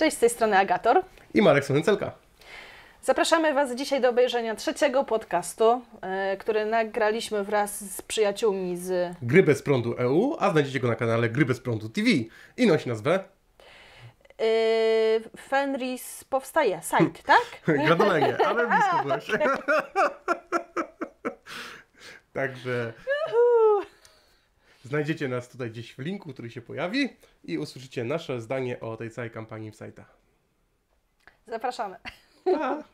Cześć, z tej strony Agator. I Marek Sonycelka. Zapraszamy Was dzisiaj do obejrzenia trzeciego podcastu, yy, który nagraliśmy wraz z przyjaciółmi z Gry bez prądu EU, a znajdziecie go na kanale Gry bez prądu TV i nosi nazwę Yy, Fenris powstaje, site, hmm. tak? Gratuluję, ale blisko tak. właśnie. Także... Znajdziecie nas tutaj gdzieś w linku, który się pojawi i usłyszycie nasze zdanie o tej całej kampanii w Zapraszamy. Pa!